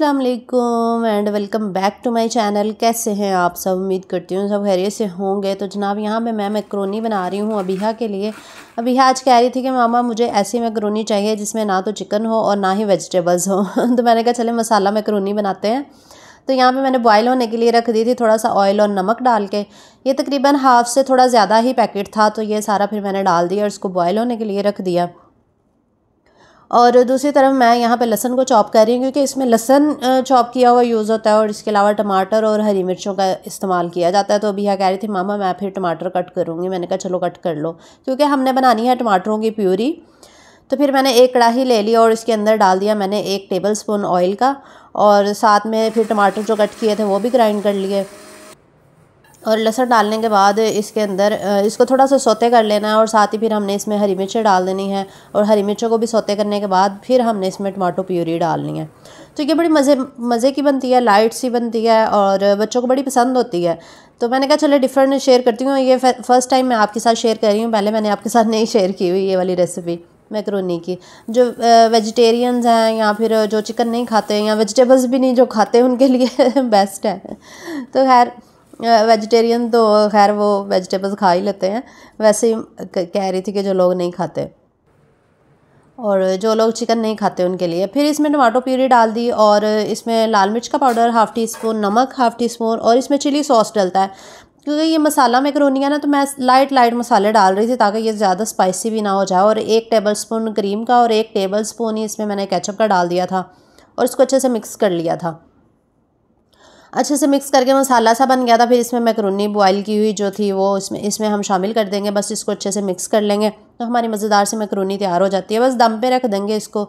अस्सलाम वालेकुम and welcome back to my channel कैसे हैं आप सब उम्मीद करती हूँ सब खैरियत से होंगे तो जनाब यहाँ पे मैं मैक्रोनी बना रही हूँ अबीहा के लिए अबीहा आज कह रही थी कि मामा मुझे ऐसी मैक्रोनी चाहिए जिसमें ना तो चिकन हो और ना ही वेजिटेबल्स हो तो मैंने कहा चले मसाला मैक्रोनी बनाते हैं तो यहाँ पे मैंने बॉयल होने के लिए रख दी थी थोड़ा सा ऑयल और नमक डाल के ये तकरीबन हाफ़ से थोड़ा ज़्यादा ही पैकेट था तो ये सारा फिर मैंने डाल दिया और इसको बॉयल होने के लिए रख दिया और दूसरी तरफ मैं यहाँ पे लहसन को चॉप कर रही हूँ क्योंकि इसमें लहसन चॉप किया हुआ यूज़ होता है और इसके अलावा टमाटर और हरी मिर्चों का इस्तेमाल किया जाता है तो अभी यह कह रही थी मामा मैं फिर टमाटर कट करूँगी मैंने कहा चलो कट कर लो क्योंकि हमने बनानी है टमाटरों की प्यूरी तो फिर मैंने एक कढ़ाही ले ली और इसके अंदर डाल दिया मैंने एक टेबल स्पून ऑयल का और साथ में फिर टमाटर जो कट किए थे वो भी ग्राइंड कर लिए और लहसुन डालने के बाद इसके अंदर इसको थोड़ा सा सोते कर लेना है और साथ ही फिर हमने इसमें हरी मिर्चें डाल देनी है और हरी मिर्चों को भी सोते करने के बाद फिर हमने इसमें टमाटो प्यूरी डालनी है तो ये बड़ी मज़े मज़े की बनती है लाइट सी बनती है और बच्चों को बड़ी पसंद होती है तो मैंने कहा चले डिफरेंट शेयर करती हूँ ये फ़र्स्ट टाइम मैं आपके साथ शेयर कर रही हूँ पहले मैंने आपके साथ नहीं शेयर की हुई ये वाली रेसिपी मैक्रोनी की जो वेजिटेरियंस हैं या फिर जो चिकन नहीं खाते या वेजिटेबल्स भी नहीं जो खाते हैं उनके लिए बेस्ट है तो खैर वेजिटेरियन तो खैर वो वेजिटेबल्स खा ही लेते हैं वैसे ही कह रही थी कि जो लोग नहीं खाते और जो लोग चिकन नहीं खाते उनके लिए फिर इसमें टमाटो प्यूरी डाल दी और इसमें लाल मिर्च का पाउडर हाफ़ टी स्पून नमक हाफ़ टी स्पून और इसमें चिली सॉस डलता है क्योंकि ये मसाला मैकरोनी है ना तो मैं लाइट लाइट मसाले डाल रही थी ताकि ये ज़्यादा स्पाइसी भी ना हो जाए और एक टेबल स्पून क्रीम का और एक टेबल स्पून ही इसमें मैंने कैचअप का डाल दिया था और इसको अच्छे से मिक्स कर लिया था अच्छे से मिक्स करके मसाला सा बन गया था फिर इसमें मैकरोनी बॉयल की हुई जो थी वो इसमें इसमें हम शामिल कर देंगे बस इसको अच्छे से मिक्स कर लेंगे तो हमारी मज़ेदार सी मैक्रोनी तैयार हो जाती है बस दम पे रख देंगे इसको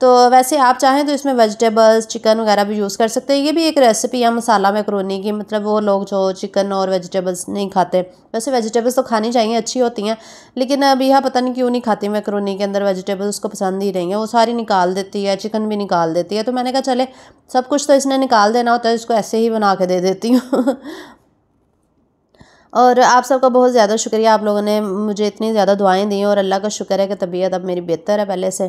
तो वैसे आप चाहें तो इसमें वेजिटेबल्स चिकन वगैरह भी यूज़ कर सकते हैं ये भी एक रेसिपी है मसाला मैक्रोनी की मतलब वो लोग जो चिकन और वेजिटेबल्स नहीं खाते वैसे वेजिटेबल्स तो खानी चाहिए अच्छी होती हैं लेकिन अब यह पता नहीं क्यों नहीं खाती मैक्रोनी के अंदर वेजिटेबल्स उसको पसंद ही नहीं है वो सारी निकाल देती है चिकन भी निकाल देती है तो मैंने कहा चले सब कुछ तो इसने निकाल देना होता है इसको ऐसे ही बना के दे देती हूँ और आप सबका बहुत ज़्यादा शुक्रिया आप लोगों ने मुझे इतनी ज़्यादा दुआएं दी और अल्लाह का शुक्र है कि तबीयत अब मेरी बेहतर है पहले से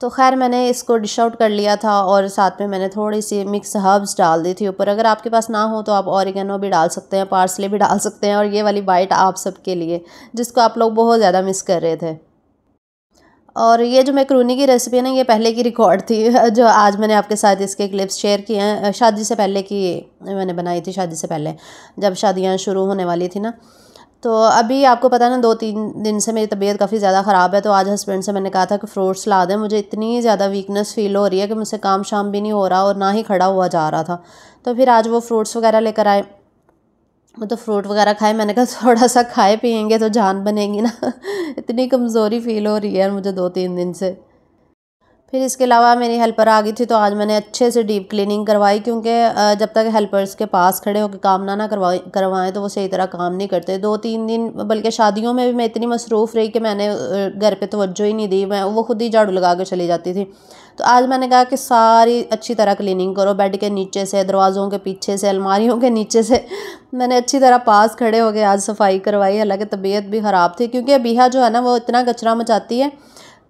तो खैर मैंने इसको डिश आउट कर लिया था और साथ में मैंने थोड़ी सी मिक्स हर्ब्स डाल दी थी ऊपर अगर आपके पास ना हो तो आप औरगेनो भी डाल सकते हैं पार्सले भी डाल सकते हैं और ये वाली बाइट आप सबके लिए जिसको आप लोग बहुत ज़्यादा मिस कर रहे थे और ये जो मैक्रोनी की रेसिपी है ना ये पहले की रिकॉर्ड थी जो आज मैंने आपके साथ इसके क्लिप्स शेयर किए हैं शादी से पहले की मैंने बनाई थी शादी से पहले जब शादियाँ शुरू होने वाली थी ना तो अभी आपको पता है ना दो तीन दिन से मेरी तबीयत काफ़ी ज़्यादा ख़राब है तो आज हस्बैंड से मैंने कहा था कि फ्रूट्स ला दें मुझे इतनी ज़्यादा वीकनेस फील हो रही है कि मुझसे काम शाम भी नहीं हो रहा और ना ही खड़ा हुआ जा रहा था तो फिर आज वो फ्रूट्स वगैरह लेकर आए मतलब फ्रूट वगैरह खाए मैंने कहा थोड़ा सा खाए पिएंगे तो जान बनेगी ना इतनी कमज़ोरी फ़ील हो रही है मुझे दो तीन दिन से फिर इसके अलावा मेरी हेल्पर आ गई थी तो आज मैंने अच्छे से डीप क्लीनिंग करवाई क्योंकि जब तक हेल्पर्स के पास खड़े होकर काम ना ना करवाए करवाएं तो वो सही तरह काम नहीं करते दो तीन दिन बल्कि शादियों में भी मैं इतनी मसरूफ़ रही कि मैंने घर पे तोज्जो ही नहीं दी मैं वो खुद ही झाड़ू लगा के चली जाती थी तो आज मैंने कहा कि सारी अच्छी तरह क्लिनिंग करो बेड के नीचे से दरवाज़ों के पीछे से अलमारियों के नीचे से मैंने अच्छी तरह पास खड़े होकर आज सफाई करवाई हालाँकि तबीयत भी ख़राब थी क्योंकि अबीहा जो है ना वो इतना कचरा मचाती है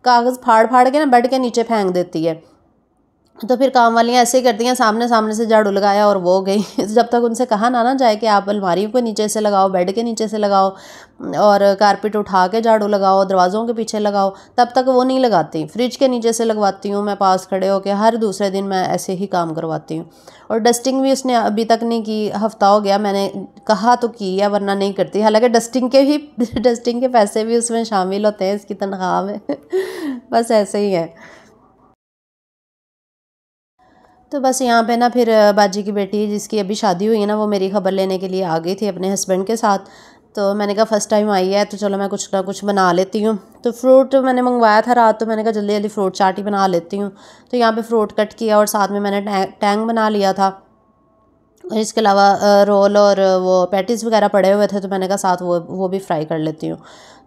कागज़ फाड़ फाड़ के ना बेड के नीचे फेंक देती है तो फिर काम वालियाँ ऐसे ही करती हैं सामने सामने से झाड़ू लगाया और वो गई जब तक उनसे कहा ना ना जाए कि आप अलमारी को नीचे से लगाओ बेड के नीचे से लगाओ और कारपेट उठा के झाड़ू लगाओ दरवाज़ों के पीछे लगाओ तब तक वो नहीं लगाती फ्रिज के नीचे से लगवाती हूँ मैं पास खड़े होकर हर दूसरे दिन मैं ऐसे ही काम करवाती हूँ और डस्टिंग भी उसने अभी तक नहीं की हफ्ता हो गया मैंने कहा तो की है वरना नहीं करती हालांकि डस्टिंग के भी डस्टिंग के पैसे भी उसमें शामिल होते हैं इसकी तनख्वाह में बस ऐसे ही है तो बस यहाँ पे ना फिर बाजी की बेटी जिसकी अभी शादी हुई है ना वो मेरी खबर लेने के लिए आ गई थी अपने हस्बैंड के साथ तो मैंने कहा फ़र्स्ट टाइम आई है तो चलो मैं कुछ ना कुछ बना लेती हूँ तो फ्रूट मैंने मंगवाया था रात तो मैंने कहा जल्दी जल्दी फ्रूट चाट ही बना लेती हूँ तो यहाँ पर फ्रूट कट किया और साथ में मैंने टैंग, टैंग बना लिया था और इसके अलावा रोल और वो पैटीज़ वगैरह पड़े हुए थे तो मैंने कहा साथ वो वो भी फ्राई कर लेती हूँ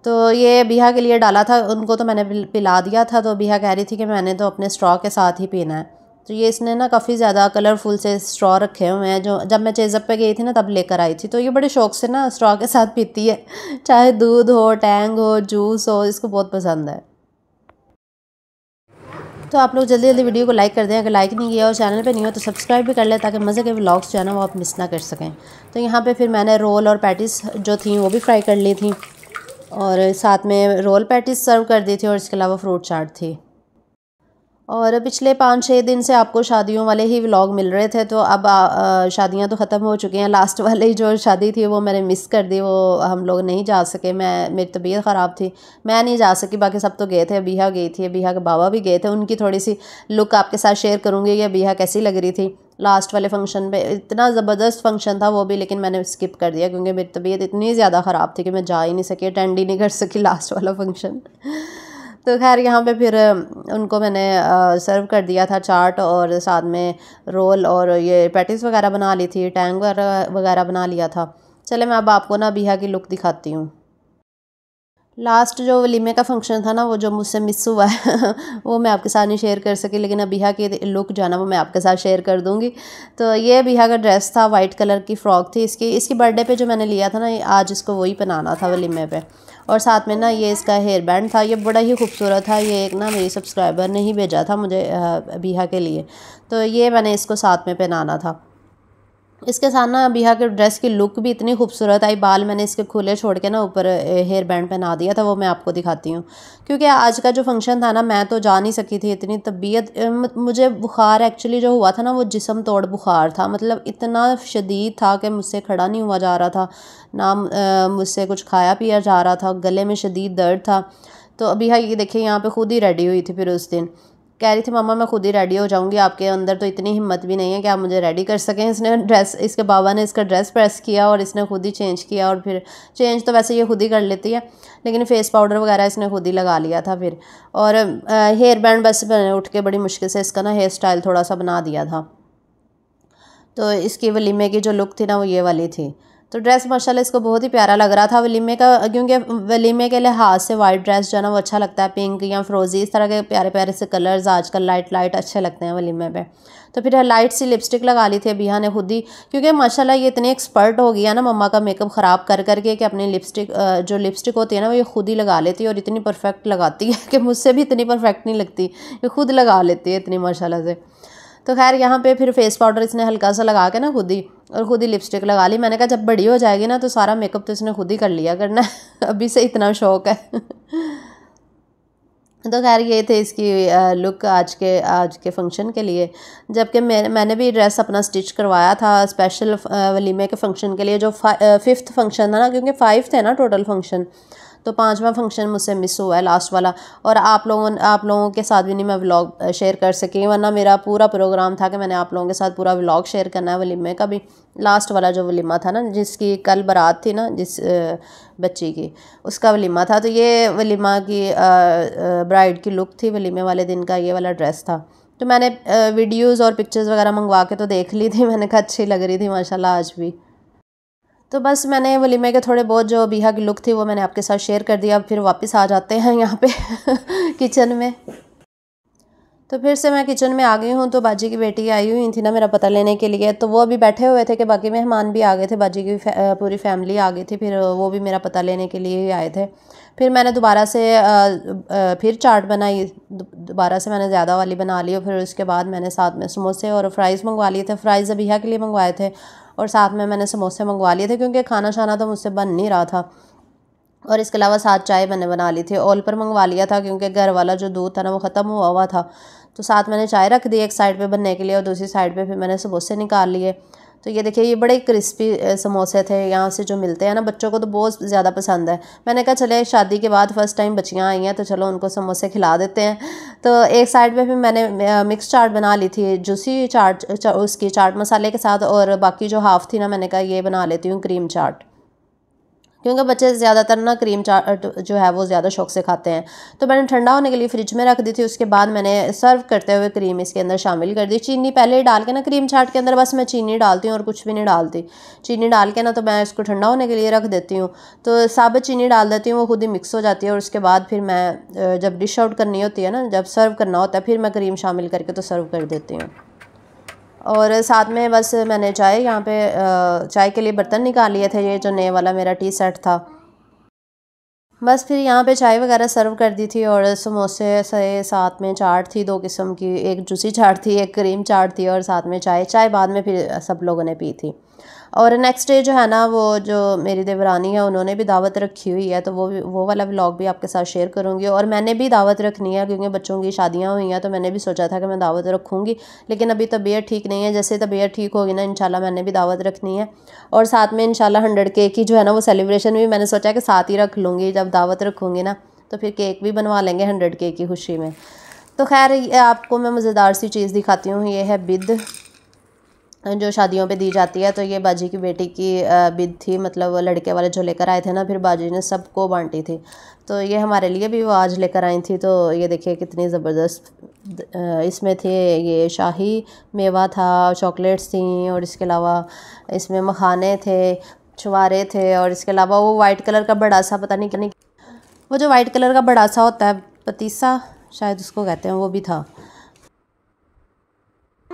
तो ये बिहा के लिए डाला था उनको तो मैंने पिला दिया था तो बिहा कह रही थी कि मैंने तो अपने स्ट्रॉ के साथ ही पीना है तो ये इसने ना काफ़ी ज़्यादा कलरफुल से स्ट्रॉ रखे हुए हैं जो जब मैं चेजअप पे गई थी ना तब लेकर आई थी तो ये बड़े शौक से ना स्ट्रॉ के साथ पीती है चाहे दूध हो टैंग हो जूस हो इसको बहुत पसंद है तो आप लोग जल्दी जल्दी वीडियो को लाइक कर दें अगर लाइक नहीं किया और चैनल पे नहीं हो तो सब्सक्राइब भी कर लें ताकि मज़े के व्लॉग्स जो है ना वो आप मिस ना कर सकें तो यहाँ पे फिर मैंने रोल और पैटिस जो थी वो भी फ्राई कर ली थी और साथ में रोल पैटिस सर्व कर दी थी और इसके अलावा फ्रूट चाट थी और पिछले पाँच छः दिन से आपको शादियों वाले ही व्लॉग मिल रहे थे तो अब शादियां तो ख़त्म हो चुकी हैं लास्ट वाली जो शादी थी वो मैंने मिस कर दी वो हम लोग नहीं जा सके मैं मेरी तबीयत ख़राब थी मैं नहीं जा सकी बाकी सब तो गए थे बीहा गई थी बिया के बाबा भी गए थे उनकी थोड़ी सी लुक आपके साथ शेयर करूँगी कि बीहा कैसी लग रही थी लास्ट वाले फंक्शन पे इतना ज़बरदस्त फंक्शन था वो भी लेकिन मैंने स्किप कर दिया क्योंकि मेरी तबीयत इतनी ज़्यादा ख़राब थी कि मैं जा ही नहीं सकी अटेंड ही नहीं कर सकी लास्ट वाला फंक्शन तो खैर यहाँ पे फिर उनको मैंने सर्व कर दिया था चाट और साथ में रोल और ये पैटिस वगैरह बना ली थी टैंग वगैरह बना लिया था चले मैं अब आपको ना बिहा की लुक दिखाती हूँ लास्ट जो वलीमे का फंक्शन था ना वो जो मुझसे मिस हुआ है वो मैं आपके साथ नहीं शेयर कर सकी लेकिन अबिहा की लुक जो है ना वो मैं आपके साथ शेयर कर दूंगी तो ये बिया का ड्रेस था वाइट कलर की फ़्रॉक थी इसकी इसकी बर्थडे पे जो मैंने लिया था ना आज इसको वही पहनाना था वलीमे पर और साथ में ना ये इसका हेयर बैंड था ये बड़ा ही खूबसूरत था ये एक ना मेरी सब्सक्राइबर ने ही भेजा था मुझे बिहा के लिए तो ये मैंने इसको साथ में पहनाना था इसके साथ ना बिहा के ड्रेस की लुक भी इतनी खूबसूरत आई बाल मैंने इसके खुले छोड़ के ना ऊपर हेयर बैंड पहना दिया था वो मैं आपको दिखाती हूँ क्योंकि आज का जो फंक्शन था ना मैं तो जा नहीं सकी थी इतनी तबीयत मुझे बुखार एक्चुअली जो हुआ था ना वो जिसम तोड़ बुखार था मतलब इतना शदीद था कि मुझसे खड़ा नहीं हुआ जा रहा था ना मुझसे कुछ खाया पिया जा रहा था गले में शदीद दर्द था तो अभी हाँ ये देखिए यहाँ पे खुद ही रेडी हुई थी फिर उस दिन कह रही थी मम्मा मैं खुद ही रेडी हो जाऊँगी आपके अंदर तो इतनी हिम्मत भी नहीं है कि आप मुझे रेडी कर सकें इसने ड्रेस इसके बाबा ने इसका ड्रेस प्रेस किया और इसने खुद ही चेंज किया और फिर चेंज तो वैसे ये खुद ही कर लेती है लेकिन फेस पाउडर वगैरह इसने खुद ही लगा लिया था फिर और हेयर बैंड बस मैंने उठ के बड़ी मुश्किल से इसका ना हेयर स्टाइल थोड़ा सा बना दिया था तो इसकी वलीमे की जो लुक थी ना वो ये वाली थी तो ड्रेस माशाल्लाह इसको बहुत ही प्यारा लग रहा था वलीमे का क्योंकि वलीमे के लिहाज से वाइट ड्रेस जो है ना वो अच्छा लगता है पिंक या फ्रोज़ी इस तरह के प्यारे प्यारे से कलर्स आजकल लाइट लाइट अच्छे लगते हैं वलीमे पे तो फिर लाइट सी लिपस्टिक लगा ली थी अबिया ने खुद ही क्योंकि माशाल्लाह ये इतनी एक्सपर्ट हो गई है ना मम्मा का मेकअप ख़राब कर करके कि अपनी लिपस्टिक जो लिपस्टिक होती है ना वो ये खुद ही लगा लेती है और इतनी परफेक्ट लगाती है कि मुझसे भी इतनी परफेक्ट नहीं लगती ये खुद लगा लेती है इतनी माशाला से तो खैर यहाँ पर फिर फेस पाउडर इसने हल्का सा लगा के ना खुद ही और ख़ुद ही लिपस्टिक लगा ली मैंने कहा जब बड़ी हो जाएगी ना तो सारा मेकअप तो इसने खुद ही कर लिया करना अभी से इतना शौक है तो खैर ये थे इसकी लुक आज के आज के फंक्शन के लिए जबकि मैं मैंने भी ड्रेस अपना स्टिच करवाया था स्पेशल वलीमे के फंक्शन के लिए जो फिफ्थ फंक्शन था ना क्योंकि फाइव थे ना टोटल फंक्शन तो पाँचवा फंक्शन मुझसे मिस हुआ है लास्ट वाला और आप लोगों आप लोगों के साथ भी नहीं मैं व्लॉग शेयर कर सकी वरना मेरा पूरा प्रोग्राम था कि मैंने आप लोगों के साथ पूरा व्लॉग शेयर करना है वलीमे का भी लास्ट वाला जो वलीमा था ना जिसकी कल बारात थी ना जिस बच्ची की उसका वलीमा था तो ये वलीमा की ब्राइड की लुक थी वलीमे वाले दिन का ये वाला ड्रेस था तो मैंने वीडियोस और पिक्चर्स वगैरह मंगवा के तो देख ली थी मैंने कहा अच्छी लग रही थी माशाल्लाह आज भी तो बस मैंने वलीमे के थोड़े बहुत जो बिहा की लुक थी वो मैंने आपके साथ शेयर कर दिया फिर वापस आ जाते हैं यहाँ पे किचन में तो फिर से मैं किचन में आ गई हूँ तो बाजी की बेटी आई हुई थी ना मेरा पता लेने के लिए तो वो अभी बैठे हुए थे कि बाकी मेहमान भी आ गए थे बाजी की फै, पूरी फैमिली आ गई थी फिर वो भी मेरा पता लेने के लिए ही आए थे फिर मैंने दोबारा से फिर चाट बनाई दोबारा से मैंने ज़्यादा वाली बना ली और फिर उसके बाद मैंने साथ में समोसे और फ्राइज़ मंगवा लिए थे फ्राइज़ अभी के लिए मंगवाए थे और साथ में मैंने समोसे मंगवा लिए थे क्योंकि खाना शाना तो मुझसे बन नहीं रहा था और इसके अलावा साथ चाय मैंने बना ली थी ऑल पर मंगवा लिया था क्योंकि घर वाला जो दूध था ना वो ख़त्म हुआ हुआ था तो साथ मैंने चाय रख दी एक साइड पे बनने के लिए और दूसरी साइड पे फिर मैंने समोसे निकाल लिए तो ये देखिए ये बड़े क्रिस्पी समोसे थे यहाँ से जो मिलते हैं ना बच्चों को तो बहुत ज़्यादा पसंद है मैंने कहा चले शादी के बाद फ़र्स्ट टाइम बच्चियाँ आई हैं तो चलो उनको समोसे खिला देते हैं तो एक साइड पर फिर मैंने मिक्स चाट बना ली थी जूसी चाट उसकी चाट मसाले के साथ और बाकी जो हाफ़ थी ना मैंने कहा ये बना लेती हूँ क्रीम चाट क्योंकि बच्चे ज़्यादातर ना क्रीम चाट तो जो है वो ज़्यादा शौक से खाते हैं तो मैंने ठंडा होने के लिए फ्रिज में रख दी थी उसके बाद मैंने सर्व करते हुए क्रीम इसके अंदर शामिल कर दी चीनी पहले ही डाल के ना क्रीम चाट के अंदर बस मैं चीनी डालती हूँ और कुछ भी नहीं डालती चीनी डाल के ना तो मैं इसको ठंडा होने के लिए रख देती हूँ तो साबित चीनी डाल देती हूँ वो खुद ही मिक्स हो जाती है और उसके बाद फिर मैं जब डिश आउट करनी होती है ना जब सर्व करना होता है फिर मैं क्रीम शामिल करके तो सर्व कर देती हूँ और साथ में बस मैंने चाय यहाँ पे चाय के लिए बर्तन निकाल लिए थे ये जो नए वाला मेरा टी सेट था बस फिर यहाँ पे चाय वगैरह सर्व कर दी थी और समोसे से साथ में चाट थी दो किस्म की एक जूसी चाट थी एक क्रीम चाट थी और साथ में चाय चाय बाद में फिर सब लोगों ने पी थी और नेक्स्ट डे जो है ना वो जो मेरी देवरानी है उन्होंने भी दावत रखी हुई है तो वो वो वाला व्लॉग भी आपके साथ शेयर करूँगी और मैंने भी दावत रखनी है क्योंकि बच्चों की शादियाँ हुई हैं तो मैंने भी सोचा था कि मैं दावत रखूँगी लेकिन अभी तबीयत ठीक नहीं है जैसे तबीयत ठीक होगी ना इनशाला मैंने भी दावत रखनी है और साथ में इनशाला हंड्रेड के की जो है ना वो सेलिब्रेशन भी मैंने सोचा कि साथ ही रख लूँगी जब दावत रखूँगी ना तो फिर केक भी बनवा लेंगे हंड्रेड के की खुशी में तो खैर आपको मैं मज़ेदार सी चीज़ दिखाती हूँ ये है बिद जो शादियों पे दी जाती है तो ये बाजी की बेटी की बिद थी मतलब लड़के वाले जो लेकर आए थे ना फिर बाजी ने सबको बांटी थी तो ये हमारे लिए भी वो आज लेकर आई थी तो ये देखिए कितनी ज़बरदस्त इसमें थे ये शाही मेवा था चॉकलेट्स थी और इसके अलावा इसमें मखाने थे छुआरे थे और इसके अलावा वो वाइट कलर का बड़ा सा पता नहीं क्या नहीं वो जो वाइट कलर का बड़ा सा होता है पतीसा शायद उसको कहते हैं वो भी था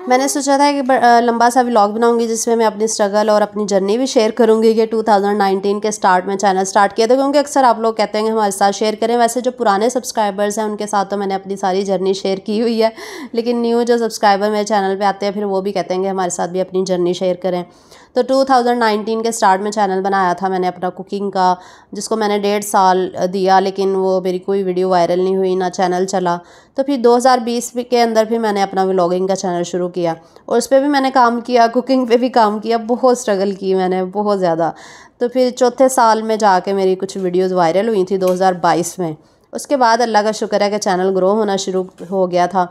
मैंने सोचा था कि लंबा सा व्लॉग बनाऊंगी जिसमें मैं अपनी स्ट्रगल और अपनी जर्नी भी शेयर करूंगी कि 2019 के स्टार्ट में चैनल स्टार्ट किया था क्योंकि अक्सर आप लोग कहते हैं कि हमारे साथ शेयर करें वैसे जो पुराने सब्सक्राइबर्स हैं उनके साथ तो मैंने अपनी सारी जर्नी शेयर की हुई है लेकिन न्यू जो सब्सक्राइबर मेरे चैनल पर आते हैं फिर वो भी कहते हैं कि हमारे साथ भी अपनी जर्नी शेयर करें तो 2019 के स्टार्ट में चैनल बनाया था मैंने अपना कुकिंग का जिसको मैंने डेढ़ साल दिया लेकिन वो मेरी कोई वीडियो वायरल नहीं हुई ना चैनल चला तो फिर 2020 के अंदर भी मैंने अपना व्लॉगिंग का चैनल शुरू किया और उस पर भी मैंने काम किया कुकिंग पे भी काम किया बहुत स्ट्रगल की मैंने बहुत ज़्यादा तो फिर चौथे साल में जाके मेरी कुछ वीडियोज़ वायरल हुई थी दो में उसके बाद अल्लाह का शुक्र है कि चैनल ग्रो होना शुरू हो गया था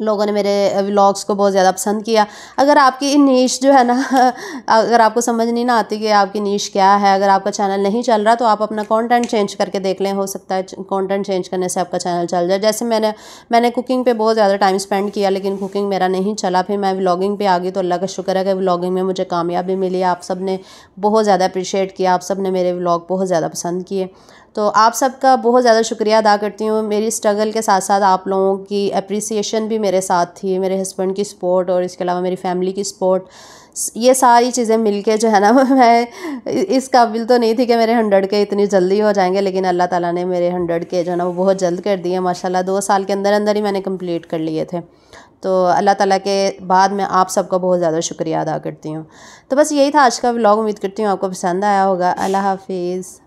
लोगों ने मेरे व्लॉग्स को बहुत ज़्यादा पसंद किया अगर आपकी नीच जो है ना अगर आपको समझ नहीं ना आती कि आपकी नीच क्या है अगर आपका चैनल नहीं चल रहा तो आप अपना कंटेंट चेंज करके देख लें हो सकता है कंटेंट चेंज करने से आपका चैनल चल जाए जैसे मैंने मैंने कुकिंग पे बहुत ज़्यादा टाइम स्पेंड किया लेकिन कुकिंग मेरा नहीं चला फिर मैं व्लागिंग पर आ गई तो अल्लाह का शुक्र है कि व्लागिंग में मुझे कामयाबी मिली आप सब ने बहुत ज़्यादा अप्रिशिएट किया आप सब ने मेरे व्लाग बहुत ज़्यादा पसंद किए तो आप सबका बहुत ज़्यादा शुक्रिया अदा करती हूँ मेरी स्ट्रगल के साथ साथ आप लोगों की अप्रिसिएशन भी मेरे साथ थी मेरे हस्बैंड की सपोर्ट और इसके अलावा मेरी फैमिली की सपोर्ट ये सारी चीज़ें मिलके जो है ना मैं इस काबिल तो नहीं थी कि मेरे हंड्रेड के इतनी जल्दी हो जाएंगे लेकिन अल्लाह ताला ने मेरे हंड्रेड के जो है ना वो बहुत जल्द कर दिए माशाल्लाह दो साल के अंदर अंदर ही मैंने कंप्लीट कर लिए थे तो अल्लाह ताला के बाद मैं आप सबका बहुत ज़्यादा शुक्रिया अदा करती हूँ तो बस यही था आज का व्लॉग उम्मीद करती हूँ आपको पसंद आया होगा अल्लाह हाफिज़